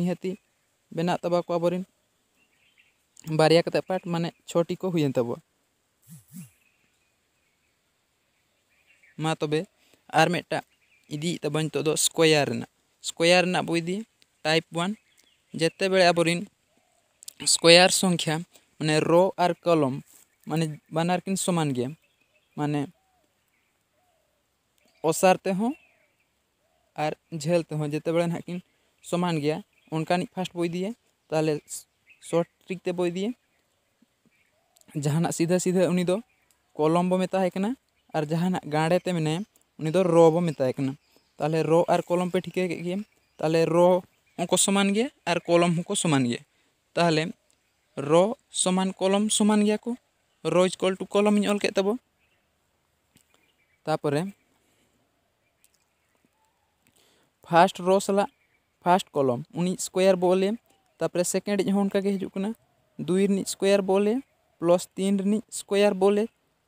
निहती बना तबा को अबरिन बारह कत पार्ट माने छटी को हुए तब मा तब और मिट्टा इदी तब नित तो स्कोयर स्कोयर बो इदी टाइप वन जेते बड़े अब स्कोयर संख्या माने रो और कलम माने बनार किन समान गया माने ओसारते हों और झेलते हों जेते बड़े ना किन समान गया उनका फास्ट बो इदी ताले ᱥᱚᱨᱴ ᱴᱨᱤᱠ ᱛᱮᱵᱚ ᱤᱫᱤᱭᱟ ᱡᱟᱦᱟᱱᱟᱜ ᱥᱤᱫᱷᱟᱹ ᱥᱤᱫᱷᱟᱹ ᱩᱱᱤ ᱫᱚ ᱠᱚᱞᱚᱢ ᱵᱚ ᱢᱮᱛᱟᱭ ᱠᱟᱱᱟ ᱟᱨ ᱡᱟᱦᱟᱱᱟᱜ ᱜᱟᱸᱰᱮ ᱛᱮ ᱢᱮᱱᱟᱭᱟ ᱩᱱᱤ ᱫᱚ ᱨᱚ ᱵᱚ ᱢᱮᱛᱟᱭ ᱠᱟᱱᱟ ᱛᱟᱦᱚᱞᱮ ᱨᱚ ᱟᱨ ᱠᱚᱞᱚᱢ ᱯᱮ ᱴᱷᱤᱠᱟᱹ ᱠᱮᱫ ᱜᱮᱭᱟ ᱛᱟᱦᱚᱞᱮ ᱨᱚ ᱦᱚᱸᱠᱚ ᱥᱚᱢᱟᱱ ᱜᱮᱭᱟ ᱟᱨ ᱠᱚᱞᱚᱢ ᱦᱚᱸᱠᱚ ᱥᱚᱢᱟᱱ ᱜᱮᱭᱟ ᱛᱟᱦᱚᱞᱮ ᱨᱚ ᱥᱚᱢᱟᱱ ᱠᱚᱞᱚᱢ ᱥᱚᱢᱟᱱ ᱜᱮᱭᱟ ᱠᱚ ᱨᱚ ᱤᱡᱠᱚᱞ ᱴᱩ ᱠᱚᱞᱚᱢᱤᱧ ᱚᱞ ᱠᱮᱫ ᱛᱟᱵᱚ ᱛᱟᱯᱚᱨᱮ ᱯᱷᱟᱥᱴ ᱨᱚ ᱥᱟᱞᱟᱜ ᱯᱷᱟᱥᱴ ᱠᱚᱞᱚᱢ ᱩᱱᱤ ᱥᱠᱚᱭᱟᱨ ᱵᱚ ᱚᱞᱮᱭᱟ सेकेंड इनका हजूक दुई स्कोयर बोले प्लस तीन स्कोर बोले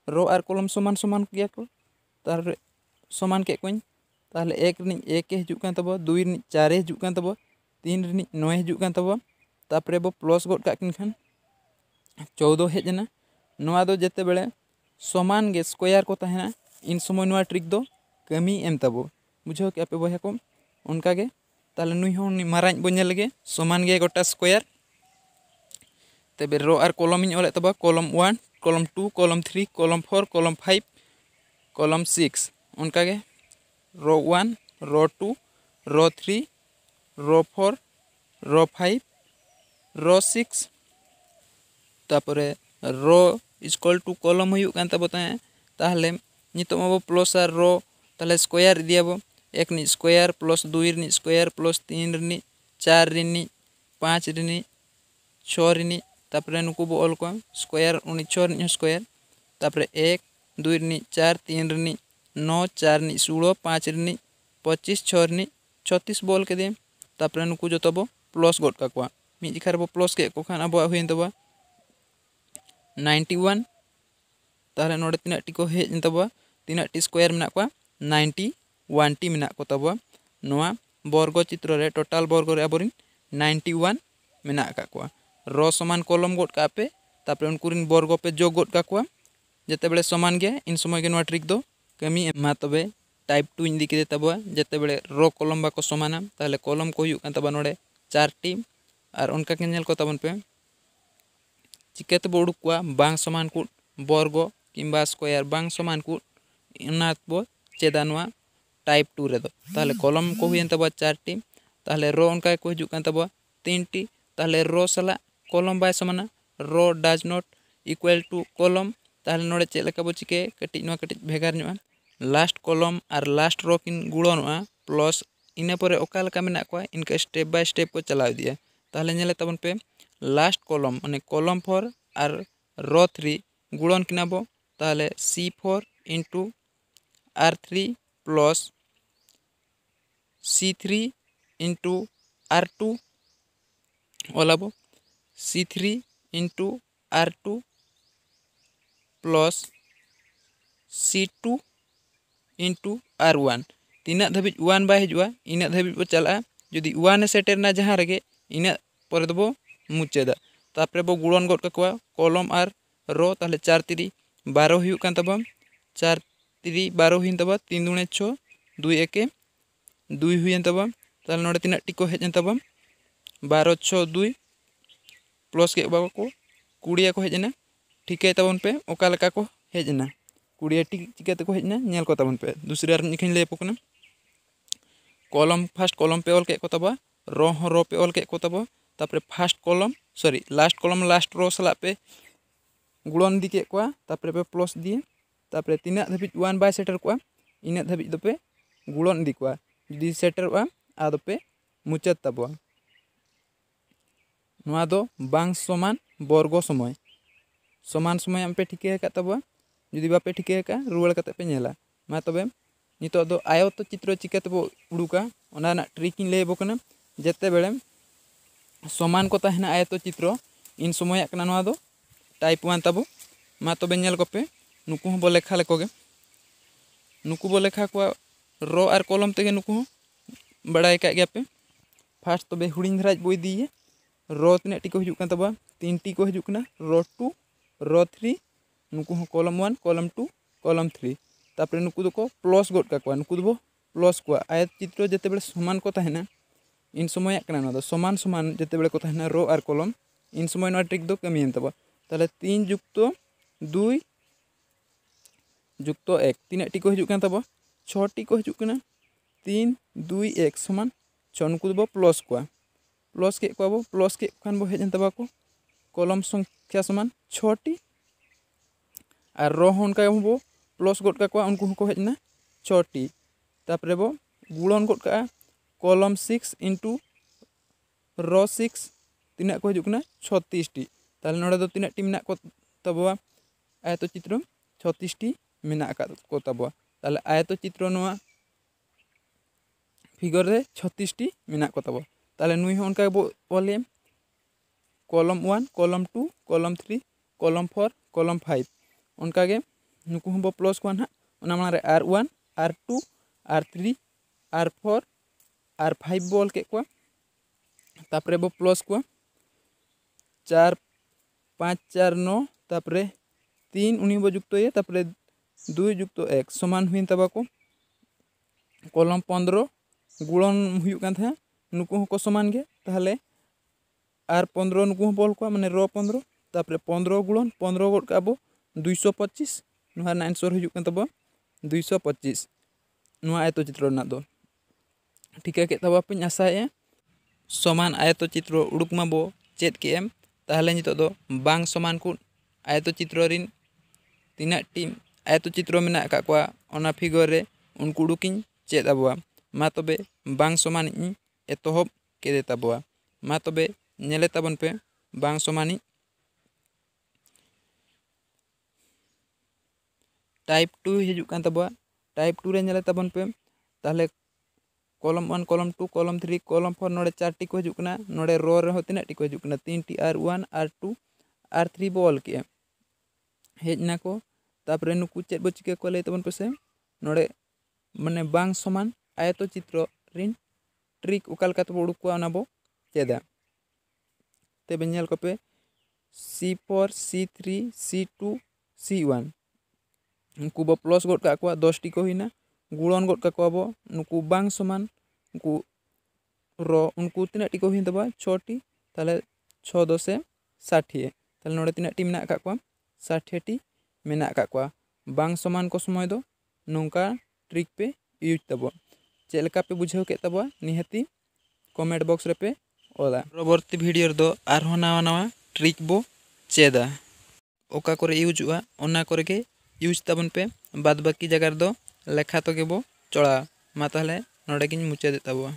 रो और कलम समान समान को तार समान के को ताल एक एक हजूब दुई चार हजूब तीन नये हजूब तपरे बो प्लस गोद खान चौदह हेजना ना तो जिते बड़े समान गे स्कोयर को इन समय ट्रिक दो कमी एम ताब बुझे क्या पे बहे को उनका ᱛᱟᱦᱚᱞᱮ ᱱᱩᱭ ᱦᱚᱸ ᱢᱟᱨᱟᱝ ᱵᱚᱱ ᱧᱮᱞ ᱞᱮᱜᱮ ᱥᱚᱢᱟᱱ ᱜᱮᱭᱟ ᱜᱚᱴᱟ ᱥᱠᱚᱭᱟᱨ तब रो और कलम ऑल तब कलम वन कलम टू कलम थ्री कलम फोर कलम फाइव कलम सिक्स उनका row one row two row three row four row five row six तापर रो इजकल टू कलम होता है नितम प्लस रो तले स्कोयर इदियाबो एक स्क्वायर प्लस दुई ऋण स्क्वायर प्लस तीन ऋणी चार ऋणी पाँच ऋणी छः ऋणी तापर नुकू बो अलको स्क्वायर उन छः ऋणी स्क्वायर तापर एक दुई ऋणी चार तीन ऋणी नौ चार ऋणी षोलो पाँच ऋणी पच्चीस छः ऋणी छत्तीस बो के दिए तापर नुकू जो तो बो प्लस गोट का मिदार बो प्लस के को खान अब हुआ तो नाइंटी वन तेल तो ना तीन टी को हजन तब तीन टी स्क्वायर मे नाइंटी टी मेना को बर्ग चित्र रे टोटाल बर्ग अब नाइनटी वन का र समान कलम गड का पे बर्ग पे जो गड का जेते बड़े समान गया इन समय के ट्रिक दो कमी तब टाइप टू इदी के तब बड़े र कलम बाको समाना तेल कलम को नोड़े चार टी और उनका के पे चिकाते बो उड़ूक बांग समान को बर्ग किंबा स्कोयर बांग समान को चेदा ᱴᱟᱭᱤᱯ ᱴᱩ ᱨᱮᱫᱚ ᱛᱟᱦᱚᱞᱮ ᱠᱚᱞᱚᱢ ᱠᱚ ᱦᱩᱭᱮᱱ ᱛᱟᱵᱚᱣᱟ ᱪᱟᱨᱴᱤ ᱛᱟᱦᱚᱞᱮ ᱨᱚ ᱚᱱᱠᱟ ᱜᱮᱠᱚ ᱦᱤᱡᱩᱜ ᱠᱟᱱ ᱛᱟᱵᱚᱣᱟ ᱛᱤᱱᱴᱤ ᱛᱟᱦᱚᱞᱮ ᱨᱚ ᱥᱟᱞᱟᱜ ᱠᱚᱞᱚᱢ ᱵᱟᱭ ᱥᱚᱢᱟᱱᱟ ᱨᱚ ᱰᱟᱡ ᱱᱚᱴ ᱤᱠᱩᱣᱟᱞ ᱴᱩ ᱠᱚᱞᱚᱢ ᱛᱟᱦᱚᱞে ᱱᱚᱰᱮ ᱪᱮᱫ ᱞᱮᱠᱟ ᱵᱚ ᱪᱤᱠᱟᱹᱭᱟ ᱠᱟᱹᱴᱤᱡ ᱱᱚᱣᱟ ᱠᱟᱹᱴᱤᱡ ᱵᱷᱮᱜᱟᱨ ᱧᱚᱜᱼᱟ ᱞᱟᱥᱴ ᱠᱚᱞᱚᱢ ᱟᱨ ᱞᱟᱥᱴ ᱨᱚ ᱠᱤᱱ ᱜᱩᱲᱚᱱᱚᱜᱼᱟ ᱯᱞᱟᱥ ᱤᱱᱟᱹ ᱯᱚᱨᱮ ᱚᱠᱟ ᱞᱮᱠᱟ ᱢᱮᱱᱟᱜ ᱠᱚᱣᱟ ᱤᱱᱠᱟᱹ ᱥᱴᱮᱯ ᱵᱟᱭ ᱥᱴᱮᱯ ᱠᱚ ᱪᱟᱞᱟᱣ ᱤᱫᱤᱜᱼᱟ ᱛᱟᱦᱚᱞᱮ ᱧᱮᱞᱮ ᱛᱟᱵᱚᱱ ᱯᱮ ᱞᱟᱥᱴ ᱠᱚᱞᱚᱢ ᱢᱟᱱᱮ ᱠᱚᱞᱚᱢ ᱯᱷᱚᱨ ᱟᱨ ᱨᱚ ᱛᱷᱨᱤ ᱜᱩᱲᱚᱱ ᱠᱤᱱᱟ ᱵᱚ ताहले C four into R three plus C three into R two ओल C three into R two plus C two into R one तना धाबी वन बजुआ इन इना धाबी बो चला जुदी वन सेटेना जहाँ रेगे इना पर बो मुचादा तपर बो गुड़न गद का कलम और रो ताले चार तिरी बारो हुकान चार तिरी बारो हुआ तीन दुणे छः दुई एके दुई हुई तब ताल नोड़े तीना टी को हेजन तब बारो छो दुई प्लस के बाबा को कुड़िया को हेजना है तबन पे ओका को हेजना कुड़िया टी चिकाते को हेजना नेल को तबन पे दूसरे आर निखिन ले पकना कॉलम फर्स्ट कॉलम पे ऑल के को तब रो हो रो पे ऑल के को तब तापरे first column sorry last column last row सला पे गुणन दी के को तापरे पे प्लस दिए तापरे तीन धाबिज 1 बाय सेटर को इना धाबिज पे गुणन दी को ᱤᱫᱤ ᱥᱮᱴᱮᱨᱚᱜᱼᱟ ᱟᱫᱚ ᱯᱮ ᱢᱩᱪᱟᱹᱫ ᱛᱟᱵᱚᱣᱟ ᱱᱚᱣᱟ ᱫᱚ ᱵᱟᱝ ᱥᱚᱢᱟᱱ ᱵᱚᱨᱜᱚ ᱥᱚᱢᱚᱭ ᱥᱚᱢᱟᱱ ᱥᱚᱢᱚᱭ ᱟᱢ ᱯᱮ ᱴᱷᱤᱠᱟᱹ ᱟᱠᱟᱫ ᱛᱟᱵᱚᱣᱟ ᱡᱩᱫᱤ ᱵᱟᱯᱮ ᱴᱷᱤᱠᱟᱹ ᱟᱠᱟᱫᱼᱟ ᱨᱩᱣᱟᱹᱲ ᱠᱟᱛᱮ ᱯᱮ ᱧᱮᱞᱟ ᱢᱟ ᱛᱚᱵᱮ ᱱᱤᱛᱚᱜ ᱫᱚ ᱟᱭᱚᱛᱚ ᱪᱤᱛᱨᱚ ᱪᱤᱠᱟᱹ ᱛᱮᱵᱚ ᱩᱰᱩᱠᱟ ᱚᱱᱟ ᱨᱮᱱᱟᱜ ᱴᱨᱤᱠ ᱤᱧ ᱞᱟᱹᱭ ᱟᱵᱚ ᱠᱟᱱᱟ ᱡᱮᱛᱮ ᱵᱮᱲᱮ ᱥᱚᱢᱟᱱ ᱠᱚ ᱛᱟᱦᱮᱱᱟ ᱟᱭᱚᱛᱚ ᱪᱤᱛᱨᱚ ᱤᱱ ᱥᱚᱢᱚᱭᱟᱜ ᱠᱟᱱᱟ ᱱᱚᱣᱟ ᱫᱚ ᱴᱟᱭᱤᱯ ᱚᱣᱟᱱ ᱛᱟᱵᱚ ᱢᱟ ᱛᱚᱵᱮ ᱧᱮᱞ ᱠᱚᱯᱮ ᱱᱩᱠᱩ ᱦᱚᱸᱵᱚ ᱞᱮᱠᱷᱟ ᱞᱮᱠᱚᱜᱮ ᱱᱩᱠᱩ ᱵᱚ ᱞᱮᱠᱷᱟ ᱠᱚᱣᱟ ᱨᱚ ᱟᱨ ᱠᱚᱞᱚᱢ ᱛᱮᱜᱮ ᱱᱩᱠᱩ ᱦᱚᱸ ᱵᱟᱲᱟᱭ ᱠᱟᱜ ᱜᱮᱭᱟᱯᱮ ᱯᱷᱟᱥᱴ ᱛᱚᱵᱮ ᱦᱩᱰᱤᱧ ᱫᱷᱟᱨᱟᱡ ᱵᱳᱭ ᱤᱫᱤᱭᱮ ᱨᱚ ᱛᱤᱱᱟᱹᱜ ᱴᱤ ᱠᱚ ᱦᱤᱡᱩᱜ ᱠᱟᱱ ᱛᱟᱵᱚᱱᱟ ᱛᱤᱱᱴᱤ ᱠᱚ ᱦᱤᱡᱩᱜ ᱠᱟᱱᱟ ᱨᱚ ᱴᱩ ᱨᱚ ᱛᱷᱨᱤ ᱱᱩᱠᱩ ᱦᱚᱸ ᱠᱚᱞᱚᱢ ᱳᱣᱟᱱ ᱠᱚᱞᱚᱢ ᱴᱩ ᱠᱚᱞᱚᱢ ᱛᱷᱨᱤ ᱛᱟᱯᱚᱨᱮ ᱱᱩᱠᱩ ᱫᱚᱠᱚ ᱯᱞᱚᱥ ᱜᱚᱫ ᱠᱟᱠᱚᱣᱟ ᱱᱩᱠᱩ ᱫᱚᱵᱚ ᱯᱞᱚᱥ ᱠᱚᱣᱟ ᱟᱭᱟᱛ ᱪᱤᱛᱨᱚ ᱡᱮᱛᱮ ᱵᱮᱲᱮ ᱥᱚᱢᱟᱱ ᱠᱚ ᱛᱟᱦᱮᱱᱟ इन समय ना समान समान जिते बड़े को रो और कलम इन समय ना ट्रिक दो कमी तब तेल तीन जुक्त दुई जुक्त एक तीन टी को हजूब तब ᱪᱷᱚᱴᱤ ᱠᱚ ᱦᱤᱡᱩᱜ ᱠᱟᱱᱟ ᱛᱤᱱ ᱫᱩᱭ ᱮᱠ ᱥᱚᱢᱟᱱ ᱪᱷᱚ ᱱᱩᱠᱩ ᱫᱚᱵᱚ ᱯᱞᱚᱥ ᱠᱚᱣᱟ ᱯᱞᱚᱥ ᱠᱮᱫ ᱠᱚᱣᱟ ᱵᱚ ᱯᱞᱚᱥ ᱠᱮᱫ ᱠᱷᱟᱱ ᱵᱚ ᱦᱮᱡ ᱮᱱ ᱛᱟᱵᱚ ᱠᱚ ᱠᱚᱞᱚᱢ ᱥᱚᱝᱠᱷᱟ ᱥᱚᱢᱟᱱ ᱪᱷᱚᱴᱤ और र हूँ उनका बो प्लस गड का उनको को हजना छटी तापर बो गुणन गड का कलम सिक्स इंटू र सिक्स तीना को हजना छत्तीस टी तेल ना तीना टी मे तबवा आयत चित्र छत्तीस टी मे तबवा ᱛᱟᱦᱞᱮ ᱟᱭᱚᱛᱚ ᱪᱤᱛᱨᱚ ᱱᱚᱣᱟ ᱯᱷᱤᱜᱟᱨ ᱨᱮ ᱪᱷᱚᱛᱨᱤᱥᱴᱤ ᱢᱮᱱᱟᱜ ᱠᱚᱛᱟᱵᱚ ᱛᱟᱦᱞᱮ ᱱᱩᱭ ᱦᱚᱸ ᱚᱱᱠᱟ ᱜᱮᱵᱚ ᱚᱞᱮᱢ ᱠᱚᱞᱚᱢ ᱳᱣᱟᱱ ᱠᱚᱞᱚᱢ ᱴᱩ ᱠᱚᱞᱚᱢ ᱛᱷᱨᱤ ᱠᱚᱞᱚᱢ ᱯᱷᱳᱨ ᱠᱚᱞᱚᱢ ᱯᱷᱟᱭᱤᱵᱽ ᱚᱱᱠᱟᱜᱮ ᱱᱩᱠᱩ ᱦᱚᱸᱵᱚ ᱯᱞᱚᱥ ᱠᱚᱣᱟ ᱱᱟᱦᱟᱜ ᱚᱱᱟ ᱢᱟᱲᱟᱝ ᱨᱮ R one R two R three R four R five ᱵᱚ ᱚᱞ ᱠᱮᱫ ᱠᱚᱣᱟ ᱛᱟᱯᱚᱨᱮ ᱵᱚ ᱯᱞᱚᱥ ᱠᱚᱣᱟ ᱪᱟᱨ ᱯᱟᱸᱪ ᱪᱟᱨ ᱱᱚ ᱛᱟᱯᱚᱨᱮ তিন উনি উপযুক্ত হয়ে তারপরে দুই যুক্ত এক সমান হয়ে তাবাকো কলম পনেরো গুণন হয়ে থাকে নুকু হক সমান গে তাহলে আর পনেরো নুকু বল কোয়া মানে র পনেরো তারপরে পনেরো গুণন পনেরো গড কাবো দুইশো পঁচিশ নয় আনসর হয়ে তাবো দুইশো পঁচিশ নয় আয়ত চিত্র দো ঠিকা কে তাবাপে আশায়ে সমান আয়ত চিত্র উড়ুকমাবো চেত কে এম তাহলে নিতো দো বাং সমান কু আয়ত চিত্র রিন তিনা টিম ᱟᱭᱛᱚ ᱪᱤᱛᱨᱚ ᱢᱮᱱᱟᱜ ᱟᱠᱟᱫ ᱠᱚᱣᱟ ᱚᱱᱟ ᱯᱷᱤᱜᱟᱨ ᱨᱮ ᱩᱱᱠᱩ ᱩᱰᱩᱠᱤᱧ ᱪᱮᱫ ᱟᱵᱚᱣᱟ ᱢᱟ ᱛᱚᱵᱮ ᱵᱟᱝ ᱥᱚᱢᱟᱱᱤᱡ ᱤᱧ ᱮᱛᱚᱦᱚᱵ ᱠᱮᱫᱮ ᱛᱟᱵᱚᱣᱟ ᱢᱟ ᱛᱚᱵᱮ ᱧᱮᱞᱮ ᱛᱟᱵᱚᱱ ᱯᱮ ᱵᱟᱝ ᱥᱚᱢᱟᱱᱤᱡ ᱴᱟᱭᱤᱯ ᱴᱩ ᱦᱤᱡᱩᱜ ᱠᱟᱱ ᱛᱟᱵᱚᱣᱟ ᱴᱟᱭᱤᱯ ᱴᱩ ᱨᱮ ᱧᱮᱞᱮ ᱛᱟᱵᱚᱱ ᱯᱮ ᱛᱟᱦᱚᱞᱮ ᱠᱚᱞᱚᱢ ᱳᱣᱟᱱ ᱠᱚᱞᱚᱢ ᱴᱩ ᱠᱚᱞᱚᱢ ᱛᱷᱨᱤ ᱠᱚᱞᱚᱢ ᱯᱷᱳᱨ ᱱᱚᱰᱮ ᱪᱟᱨᱴᱤ ᱠᱚ ᱦᱤᱡᱩᱜ ᱠᱟᱱᱟ ᱱᱚᱰᱮ ᱨᱚ ᱨᱮᱦᱚᱸ ᱛᱤᱱᱟᱹᱜ ᱴᱤ ᱠᱚ ᱦᱤᱡᱩᱜ ᱠᱟᱱᱟ ᱛᱤᱱᱴᱤ R one R two R three ᱵᱚ ᱚᱞ ᱠᱮᱜᱼᱟ ᱦᱮᱡ ᱱᱟᱠᱚ ᱛᱟᱯᱚᱨᱮ ᱱᱩᱠᱩ ᱪᱮᱫ ᱵᱚ ᱪᱤᱠᱟᱹ ᱠᱚᱣᱟ ᱞᱟᱹᱭ ᱛᱟᱵᱚᱱ ᱯᱮᱥᱮ ᱱᱚᱰᱮ ᱢᱟᱱᱮ ᱵᱟᱝ ᱥᱚᱢᱟᱱ ᱟᱭᱚᱛᱚ ᱪᱤᱛᱨᱚ ᱨᱮᱱ ᱴᱨᱤᱠ ᱚᱠᱟ ᱞᱮᱠᱟ ᱛᱮᱵᱚ ᱩᱰᱩᱠ ᱠᱚᱣᱟ ᱚᱱᱟ ᱵᱚ ᱪᱮᱫᱟ ᱛᱚᱵᱮ ᱧᱮᱞ ᱠᱚᱯᱮ C four C three C two C one ᱩᱱᱠᱩ ᱵᱚ ᱯᱞᱚᱥ ᱜᱚᱫ ᱠᱟᱜ ᱠᱚᱣᱟ ᱫᱚᱥᱴᱤ ᱠᱚ ᱦᱩᱭᱱᱟ ᱜᱩᱲᱚᱱ ᱜᱚᱫ ᱠᱟᱠᱚᱣᱟ ᱵᱚ ᱱᱩᱠᱩ ᱵᱟᱝ ᱥᱚᱢᱟᱱ ᱩᱱᱠᱩ ᱨᱚ ᱩᱱᱠᱩ ᱛᱤᱱᱟᱹᱜ ᱴᱤ ᱠᱚ ᱦᱩᱭᱮᱱ ᱛᱟᱵᱚᱣᱟ ᱪᱷᱚᱴᱤ ᱛᱟᱦᱚᱞᱮ ᱪᱷᱚ ᱫᱚᱥᱮ ষাᱴᱤ ᱛᱟᱦᱚᱞᱮ ᱱᱚᱰᱮ ᱛᱤᱱᱟᱹᱜ ᱴᱤ ᱢᱮᱱᱟᱜ ᱟᱠᱟᱫ ᱠᱚᱣᱟ ষᱟᱴᱷᱮᱴᱤ ᱢᱮᱱᱟᱜ ᱟᱠᱟᱫ ᱠᱚᱣᱟ ᱵᱟᱝ ᱥᱚᱢᱟᱱ ᱠᱚ ᱥᱚᱢᱚᱭ ᱫᱚ ᱱᱚᱝᱠᱟ ᱴᱨᱤᱠ ᱯᱮ ᱤᱭᱩᱡᱽ ᱛᱟᱵᱚᱣᱟ ᱪᱮᱫ ᱞᱮᱠᱟ ᱯᱮ ᱵᱩᱡᱷᱟᱹᱣ ᱠᱮᱫ ᱛᱟᱵᱚᱣᱟ ᱱᱤᱦᱟᱹᱛᱤ ᱠᱚᱢᱮᱱᱴ ᱵᱚᱠᱥ ᱨᱮᱯᱮ ᱚᱞᱟ ᱯᱚᱨᱚᱵᱚᱨᱛᱤ ᱵᱷᱤᱰᱤᱭᱳ ᱨᱮᱫᱚ ᱟᱨᱦᱚᱸ ᱱᱟᱣᱟ ᱱᱟᱣᱟ ᱴᱨᱤᱠ ᱵᱚ ᱪᱮᱫᱟ ᱚᱠᱟ ᱠᱚᱨᱮ ᱤᱭᱩᱡᱚᱜᱼᱟ ᱚᱱᱟ ᱠᱚᱨᱮ ᱜᱮ ᱤᱭᱩᱡᱽ ᱛᱟᱵᱚᱱ ᱯᱮ ᱵᱟᱫ ᱵᱟᱹᱠᱤ ᱡᱟᱭᱜᱟ ᱨᱮᱫᱚ ᱞᱮᱠᱷᱟ ᱛᱮᱜᱮ ᱵᱚ ᱪᱚᱲᱟᱣᱟ ᱢᱟ ᱛᱟᱦᱚᱞᱮ ᱱᱚᱰᱮ ᱜᱤᱧ ᱢᱩᱪᱟᱹᱫᱮᱫ ᱛᱟᱵᱚᱣᱟ